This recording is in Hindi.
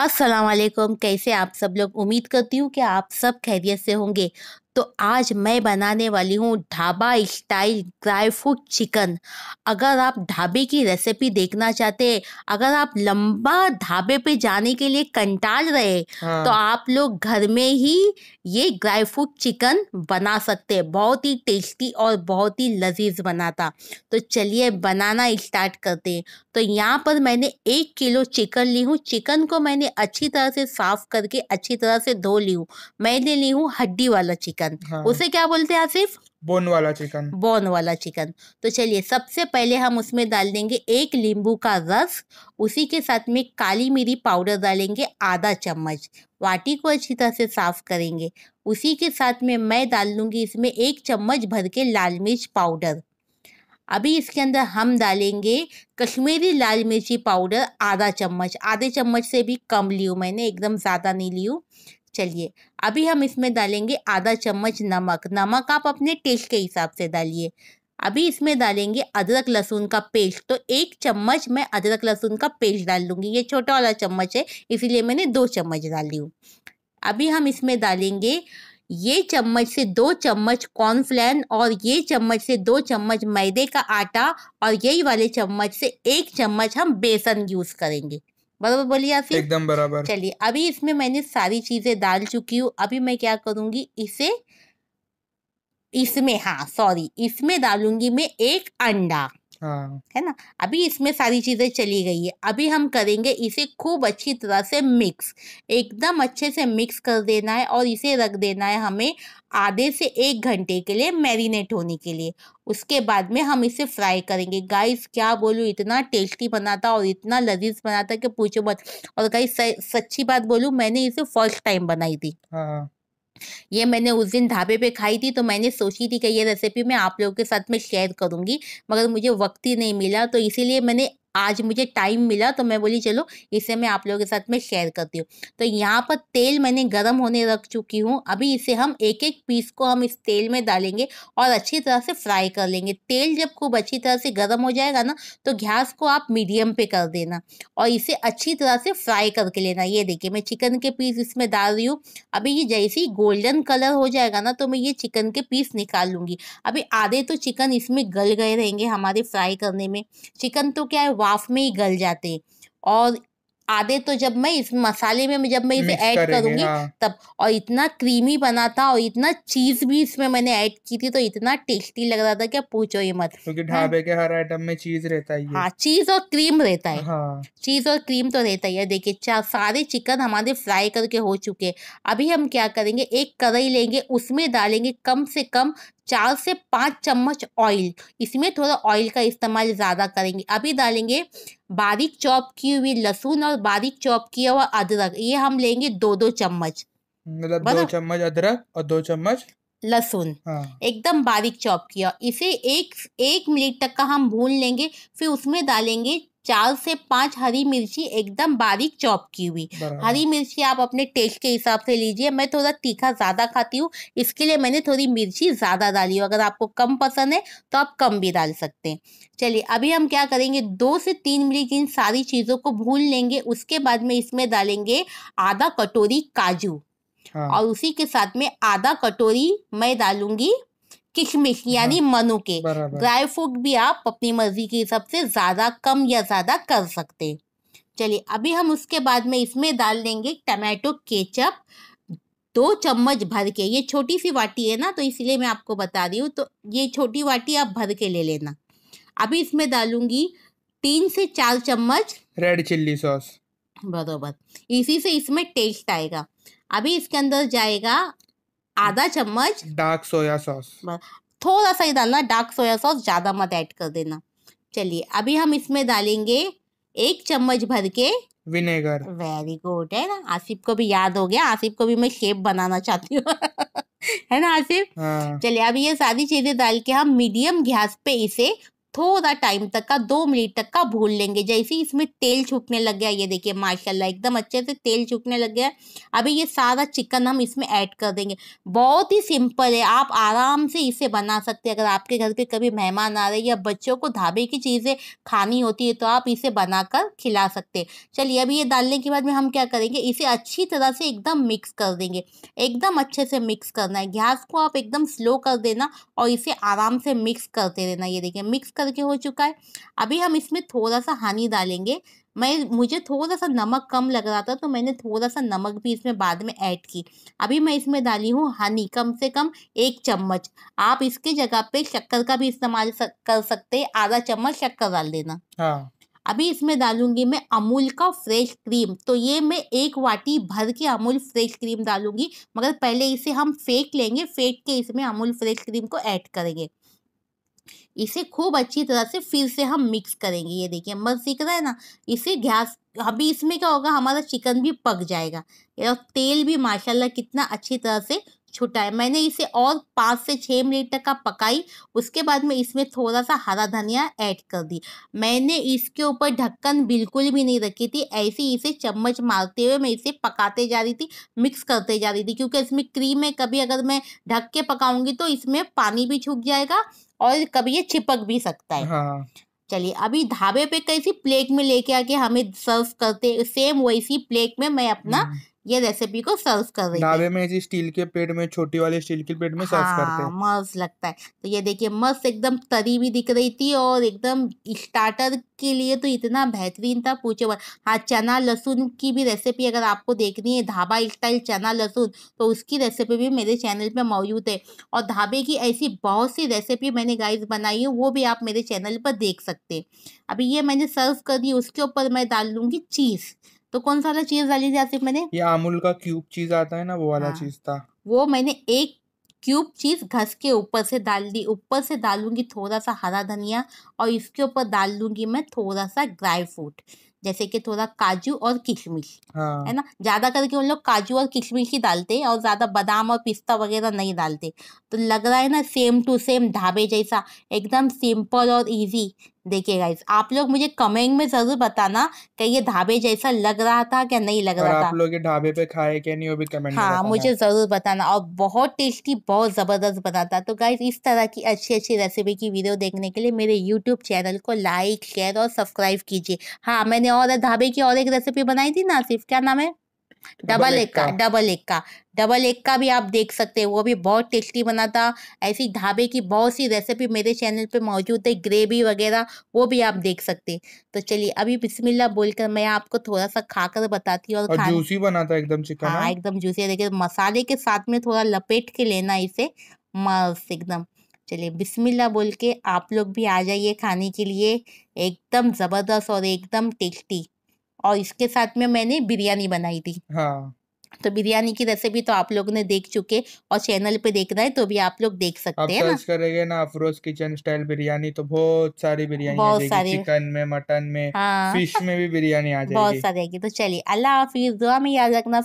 असलम वालेकुम कैसे आप सब लोग उम्मीद करती हूँ कि आप सब खैरियत से होंगे तो आज मैं बनाने वाली हूँ dhaba style dry fruit chicken अगर आप ढाबे की रेसिपी देखना चाहते हैं अगर आप लंबा ढाबे पे जाने के लिए कंटाल रहे तो हाँ। तो आप लोग घर में ही ये ड्राई फ्रूट चिकन बना सकते हैं बहुत ही टेस्टी और बहुत ही लजीज बनाता तो चलिए बनाना स्टार्ट करते हैं तो यहाँ पर मैंने एक किलो चिकन ली हूँ चिकन को मैंने अच्छी तरह से साफ करके अच्छी तरह से धो ली हूँ मैंने ली हूँ हड्डी वाला चिकन चिकन हाँ। उसे क्या बोलते हैं आसिफ बोन वाला चिकन बोन वाला चिकन तो चलिए सबसे पहले हम उसमें डाल देंगे एक नींबू का रस उसी के साथ में काली मिरी पाउडर डालेंगे आधा चम्मच वाटी को अच्छी तरह से साफ करेंगे उसी के साथ में मैं डाल दूंगी इसमें एक चम्मच भर के लाल मिर्च पाउडर अभी इसके अंदर हम डालेंगे कश्मीरी लाल मिर्ची पाउडर आधा चम्मच आधे चम्मच से भी कम ली मैंने एकदम ज़्यादा नहीं ली चलिए अभी हम इसमें डालेंगे आधा चम्मच नमक नमक आप अपने टेस्ट के हिसाब से डालिए अभी इसमें डालेंगे अदरक लहसुन का पेस्ट तो एक चम्मच मैं अदरक लहसुन का पेस्ट डाल दूंगी ये छोटा वाला चम्मच है इसीलिए मैंने दो चम्मच डाली हूँ अभी हम इसमें डालेंगे ये चम्मच से दो चम्मच कॉर्नफ्लैन और ये चम्मच से दो चम्मच मैदे का आटा और यही वाले चम्मच से एक चम्मच हम बेसन यूज़ करेंगे बराबर बोलिए आप एकदम बराबर चलिए अभी इसमें मैंने सारी चीजें डाल चुकी हूँ अभी मैं क्या करूंगी इसे इसमें हाँ सॉरी इसमें डालूंगी मैं एक अंडा हाँ है ना अभी इसमें सारी चीज़ें चली गई है अभी हम करेंगे इसे खूब अच्छी तरह से मिक्स एकदम अच्छे से मिक्स कर देना है और इसे रख देना है हमें आधे से एक घंटे के लिए मैरिनेट होने के लिए उसके बाद में हम इसे फ्राई करेंगे गाइस क्या बोलूँ इतना टेस्टी बना था और इतना लजीज बना था कि पूछो मत और गाइस सच्ची बात बोलूँ मैंने इसे फर्स्ट टाइम बनाई थी हाँ ये मैंने उस दिन ढाबे पे खाई थी तो मैंने सोची थी कि ये रेसिपी मैं आप लोगों के साथ में शेयर करूँगी मगर मुझे वक्त ही नहीं मिला तो इसीलिए मैंने आज मुझे टाइम मिला तो मैं बोली चलो इसे मैं आप लोगों के साथ में शेयर करती हूँ तो यहाँ पर तेल मैंने गर्म होने रख चुकी हूँ अभी इसे हम एक एक पीस को हम इस तेल में डालेंगे और अच्छी तरह से फ्राई कर लेंगे तेल जब खूब अच्छी तरह से गर्म हो जाएगा ना तो घास को आप मीडियम पे कर देना और इसे अच्छी तरह से फ्राई करके लेना ये देखिए मैं चिकन के पीस इसमें डाल रही हूँ अभी ये जैसे ही गोल्डन कलर हो जाएगा ना तो मैं ये चिकन के पीस निकाल लूँगी अभी आधे तो चिकन इसमें गल गए रहेंगे हमारे फ्राई करने में चिकन तो क्या है वाफ में ही गल जाते और आधे तो जब मैं इस मसाले में जब मैं इसे ऐड करूंगी हाँ। तब और इतना क्रीमी बना था और इतना चीज भी इसमें मैंने ऐड की थी तो इतना टेस्टी लग रहा था कि पूछो ही मत क्योंकि हाँ। ढाबे के हर आइटम में चीज हाँ, रहता है हाँ चीज और क्रीम रहता है हाँ। चीज और क्रीम तो रहता ही है देखिए चार सारे चिकन हमारे फ्राई करके हो चुके अभी हम क्या करेंगे एक कढ़ाई लेंगे उसमें डालेंगे कम से कम चार से पाँच चम्मच ऑयल इसमें थोड़ा ऑयल का इस्तेमाल ज़्यादा करेंगे अभी डालेंगे बारीक चॉप की हुई लहसुन और बारीक चॉप किया हुआ अदरक ये हम लेंगे दो दो चम्मच मतलब दो चम्मच अदरक और दो चम्मच लहसुन हाँ। एकदम बारीक चॉप किया इसे एक एक मिनट तक का हम भून लेंगे फिर उसमें डालेंगे चार से पांच हरी मिर्ची एकदम बारीक चॉप की हुई हरी मिर्ची आप अपने टेस्ट के हिसाब से लीजिए मैं थोड़ा तीखा ज़्यादा खाती हूँ इसके लिए मैंने थोड़ी मिर्ची ज़्यादा डाली हो अगर आपको कम पसंद है तो आप कम भी डाल सकते हैं चलिए अभी हम क्या करेंगे दो से तीन मिनट इन सारी चीज़ों को भून लेंगे उसके बाद में इसमें डालेंगे आधा कटोरी काजू हाँ। और उसी के साथ में आधा कटोरी मैं डालूंगी किशमिश हाँ, यानी मनु के ड्राई फ्रूट भी आप अपनी मर्जी के हिसाब से ज़्यादा कम या ज़्यादा कर सकते चलिए अभी हम उसके बाद में इसमें डाल देंगे टमाटो केचप दो चम्मच भर के ये छोटी सी वाटी है ना तो इसलिए मैं आपको बता रही हूँ तो ये छोटी वाटी आप भर के ले लेना अभी इसमें डालूंगी तीन से चार चम्मच रेड चिल्ली सॉस बरोबर इसी से इसमें टेस्ट आएगा अभी इसके अंदर जाएगा आधा चम्मच डार्क सोया सॉस थोड़ा सा ही डालना डार्क सोया सॉस ज़्यादा मत ऐड कर देना चलिए अभी हम इसमें डालेंगे एक चम्मच भर के विनेगर वेरी गुड है ना आसिफ को भी याद हो गया आसिफ को भी मैं शेप बनाना चाहती हूँ है ना आसिफ हाँ। चलिए अब ये सारी चीजें डाल के हम मीडियम गैस पे इसे थोड़ा टाइम तक का दो मिनट तक का भून लेंगे जैसे ही इसमें तेल छूटने लग गया ये देखिए माशाल्लाह एकदम अच्छे से तेल छूटने लग गया अभी ये सारा चिकन हम इसमें ऐड कर देंगे बहुत ही सिंपल है आप आराम से इसे बना सकते हैं अगर आपके घर पे कभी मेहमान आ रहे हैं या बच्चों को ढाबे की चीज़ें खानी होती है तो आप इसे बनाकर खिला सकते चलिए अभी ये डालने के बाद में हम क्या करेंगे इसे अच्छी तरह से एकदम मिक्स कर देंगे एकदम अच्छे से मिक्स करना है गैस को आप एकदम स्लो कर देना और इसे आराम से मिक्स करते रहना ये देखिए मिक्स करके हो चुका है अभी हम इसमें थोड़ा सा हानि डालेंगे मैं मुझे थोड़ा सा नमक कम लग रहा था तो मैंने थोड़ा सा नमक भी इसमें बाद में ऐड की अभी मैं इसमें डाली हूँ हनी कम से कम एक चम्मच आप इसके जगह पे शक्कर का भी इस्तेमाल कर सकते हैं आधा चम्मच शक्कर डाल देना हाँ। अभी इसमें डालूंगी मैं अमूल का फ्रेश क्रीम तो ये मैं एक वाटी भर के अमूल फ्रेश क्रीम डालूंगी मगर पहले इसे हम फेंक लेंगे फेंक के इसमें अमूल फ्रेश क्रीम को ऐड करेंगे इसे खूब अच्छी तरह से फिर से हम मिक्स करेंगे ये देखिए मत सीख रहा है ना इसे गैस अभी इसमें क्या होगा हमारा चिकन भी पक जाएगा और तेल भी माशाल्लाह कितना अच्छी तरह से छुटा है मैंने इसे और पाँच से छः मिनट तक का पकाई उसके बाद में इसमें थोड़ा सा हरा धनिया ऐड कर दी मैंने इसके ऊपर ढक्कन बिल्कुल भी नहीं रखी थी ऐसे ही इसे चम्मच मारते हुए मैं इसे पकाते जा रही थी मिक्स करते जा रही थी क्योंकि इसमें क्रीम है कभी अगर मैं ढक के पकाऊंगी तो इसमें पानी भी छूट जाएगा और कभी ये चिपक भी सकता है हाँ। चलिए अभी ढाबे पे कैसी प्लेट में लेके आके हमें सर्व करते सेम वैसी प्लेट में मैं अपना हम्म। ये रेसिपी को सर्व कर रही है में इसी स्टील के प्लेट में छोटी वाली स्टील के प्लेट में सर्व हाँ, करते हैं मस्त लगता है तो ये देखिए मस्त एकदम तरी भी दिख रही थी और एकदम स्टार्टर के लिए तो इतना बेहतरीन था पूछे बार हाँ चना लहसुन की भी रेसिपी अगर आपको देखनी है ढाबा स्टाइल चना लहसुन तो उसकी रेसिपी भी मेरे चैनल पर मौजूद है और ढाबे की ऐसी बहुत सी रेसिपी मैंने गाइस बनाई है वो भी आप मेरे चैनल पर देख सकते हैं अभी ये मैंने सर्व कर दी उसके ऊपर मैं डाल लूँगी चीज़ तो कौन सा वाला चीज डाली थी आसिफ मैंने ये अमूल का क्यूब चीज आता है ना वो वाला हाँ। चीज था वो मैंने एक क्यूब चीज घस के ऊपर से डाल दी ऊपर से डालूंगी थोड़ा सा हरा धनिया और इसके ऊपर डाल दूंगी मैं थोड़ा सा ड्राई फ्रूट जैसे कि थोड़ा काजू और किशमिश हाँ। है ना ज्यादा करके उन लोग काजू और किशमिश ही डालते हैं और ज्यादा बादाम और पिस्ता वगैरह नहीं डालते तो लग रहा है ना सेम टू सेम ढाबे जैसा एकदम सिंपल और इजी देखिए गाइस आप लोग मुझे कमेंट में जरूर बताना कि ये ढाबे जैसा लग रहा था क्या नहीं लग रहा था आप लोग ये ढाबे पे खाए क्या नहीं वो भी कमेंट हाँ मुझे जरूर बताना और बहुत टेस्टी बहुत जबरदस्त बना था तो गाइस इस तरह की अच्छी अच्छी रेसिपी की वीडियो देखने के लिए मेरे यूट्यूब चैनल को लाइक शेयर और सब्सक्राइब कीजिए हाँ मैंने और ढाबे की और एक रेसिपी बनाई थी ना सिर्फ क्या नाम है डबल एक का डबल एक का डबल एक का भी आप देख सकते हैं वो भी बहुत टेस्टी बना था ऐसी ढाबे की बहुत सी रेसिपी मेरे चैनल पे मौजूद है ग्रेवी वगैरह वो भी आप देख सकते हैं तो चलिए अभी बिस्मिल्ला बोलकर मैं आपको थोड़ा सा खाकर बताती हूँ और, और जूसी बना था एकदम चिकन हाँ, हाँ? एकदम जूसी देखिए मसाले के साथ में थोड़ा लपेट के लेना इसे मस्त एकदम चलिए बिस्मिल्ला बोल के आप लोग भी आ जाइए खाने के लिए एकदम ज़बरदस्त और एकदम टेस्टी और इसके साथ में मैंने बिरयानी बनाई थी हाँ तो बिरयानी की रेसिपी तो आप लोग ने देख चुके और चैनल पे देख रहा है तो भी आप लोग देख सकते हैं ना करेंगे ना अफरोज किचन स्टाइल बिरयानी तो बहुत सारी बिरयानी बहुत सारी चिकन में मटन में हाँ। फिश में भी बिरयानी आ जाएगी बहुत सारी आएगी तो चलिए अल्लाह हाफिज दुआ में याद रखना